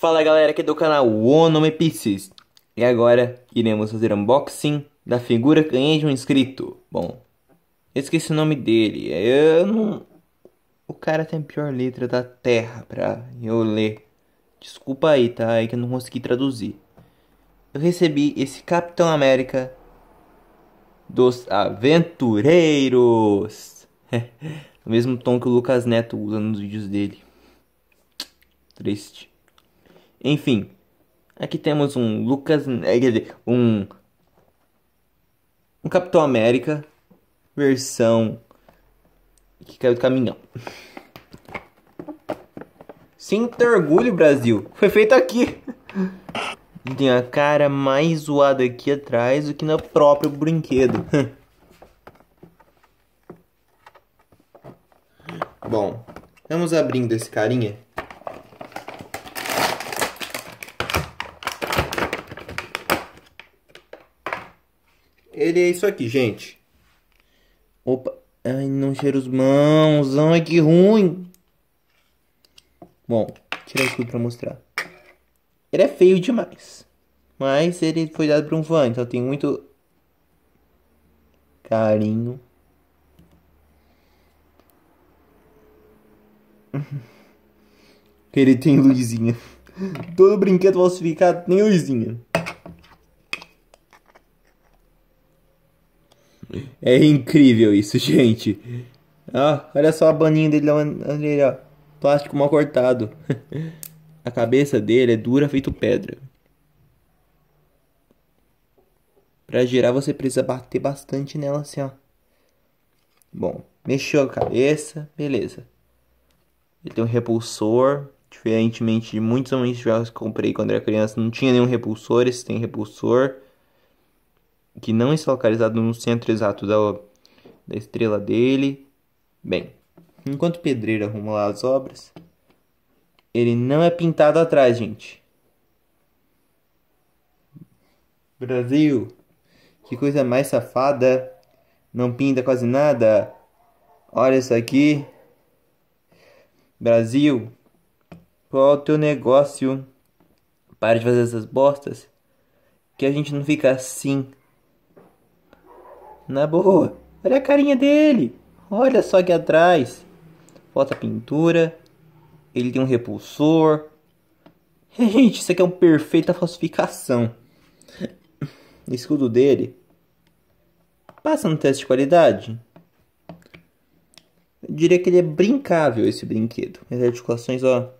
Fala galera aqui é do canal Onome Pieces E agora iremos fazer unboxing da figura que ganhei de um inscrito Bom, esqueci o nome dele é, Eu não... O cara tem a pior letra da terra pra eu ler Desculpa aí, tá? É que eu não consegui traduzir Eu recebi esse Capitão América dos Aventureiros O mesmo tom que o Lucas Neto usa nos vídeos dele Triste enfim, aqui temos um Lucas, eh, quer dizer, um um Capitão América versão que caiu do caminhão. Sinto orgulho, Brasil. Foi feito aqui. Tem a cara mais zoada aqui atrás do que no próprio brinquedo. Bom, vamos abrindo esse carinha. ele é isso aqui, gente. Opa. Ai, não cheira os mãos. Ai, que ruim. Bom, tirar isso tudo pra mostrar. Ele é feio demais. Mas ele foi dado pra um fã, então tem muito carinho. Ele tem luzinha. Todo brinquedo falsificado tem luzinha. É incrível isso, gente. Ah, olha só a baninha dele ali, ó. Plástico mal cortado. A cabeça dele é dura feito pedra. Pra girar você precisa bater bastante nela assim, ó. Bom, mexeu a cabeça, beleza. Ele tem um repulsor. Diferentemente de muitos homens que eu comprei quando era criança, não tinha nenhum repulsor. Esse tem repulsor que não está localizado no centro exato da, da estrela dele. Bem, enquanto o pedreiro arruma lá as obras, ele não é pintado atrás, gente. Brasil, que coisa mais safada. Não pinta quase nada. Olha isso aqui. Brasil, qual é o teu negócio? Para de fazer essas bostas. Que a gente não fica assim na boa, olha a carinha dele. Olha só aqui atrás. Falta pintura. Ele tem um repulsor. Gente, isso aqui é uma perfeita falsificação. escudo dele passa no teste de qualidade. Eu diria que ele é brincável esse brinquedo. As articulações, ó.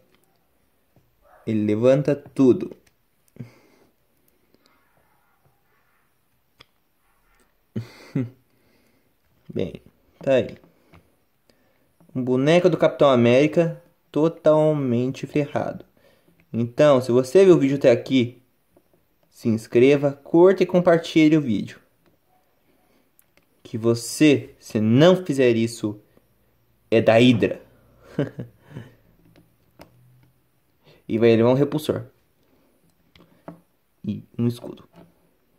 Ele levanta tudo. Bem, tá aí. Um boneco do Capitão América totalmente ferrado. Então, se você viu o vídeo até aqui, se inscreva, curta e compartilhe o vídeo. Que você, se não fizer isso, é da Hydra. e vai levar um repulsor. E um escudo.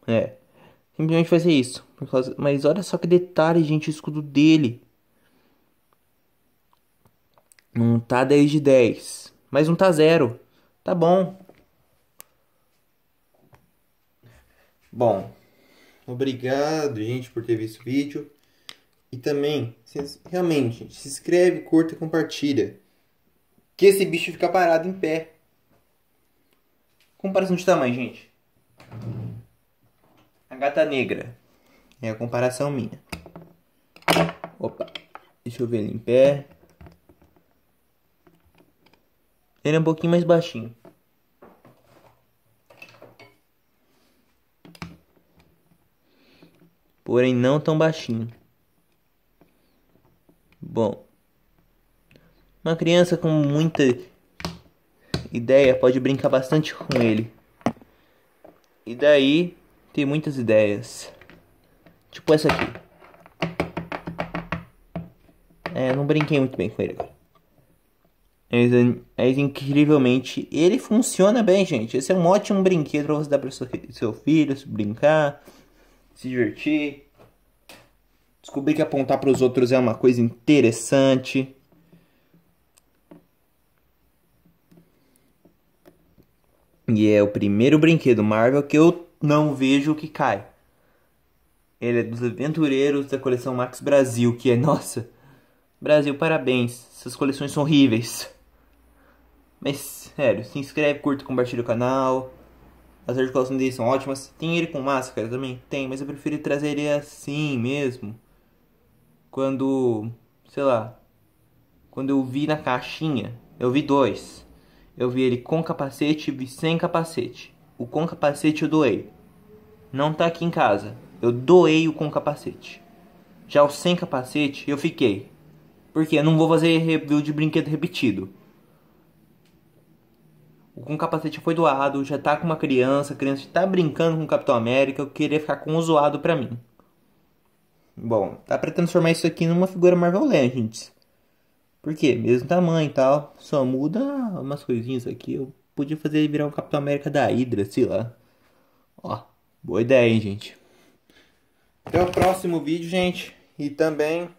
É. Simplesmente fazer isso. Mas olha só que detalhe, gente, o escudo dele. Não tá 10 de 10. Mas não tá zero. Tá bom. Bom, obrigado, gente, por ter visto o vídeo. E também, realmente, gente, se inscreve, curta e compartilha. Que esse bicho fica parado em pé. Comparação de tamanho, gente gata negra. É a comparação minha. Opa. Deixa eu ver ele em pé. Ele é um pouquinho mais baixinho. Porém, não tão baixinho. Bom. Uma criança com muita ideia pode brincar bastante com ele. E daí tem muitas ideias. Tipo essa aqui. É, não brinquei muito bem com ele agora. Mas, é é incrivelmente, ele funciona bem, gente. Esse é um ótimo brinquedo pra você dar pro seu, seu filho, se brincar, se divertir. Descobrir que apontar para os outros é uma coisa interessante. E é o primeiro brinquedo Marvel que eu não vejo o que cai. Ele é dos aventureiros da coleção Max Brasil, que é nossa. Brasil, parabéns. Essas coleções são horríveis. Mas, sério, se inscreve, curta, compartilha o canal. As articulações dele são ótimas. Tem ele com máscara também? Tem, mas eu prefiro trazer ele assim mesmo. Quando, sei lá, quando eu vi na caixinha, eu vi dois. Eu vi ele com capacete e vi sem capacete o com capacete eu doei. Não tá aqui em casa. Eu doei o com capacete. Já o sem capacete eu fiquei. Porque eu não vou fazer review de brinquedo repetido. O com capacete foi doado, já tá com uma criança, a criança tá brincando com o Capitão América, eu queria ficar com o zoado pra mim. Bom, tá pra transformar isso aqui numa figura Marvel Legends. Por quê? Mesmo tamanho e tal, só muda umas coisinhas aqui, Podia fazer ele virar um Capitão América da Hydra, sei lá. Ó, boa ideia, hein, gente. Até o próximo vídeo, gente. E também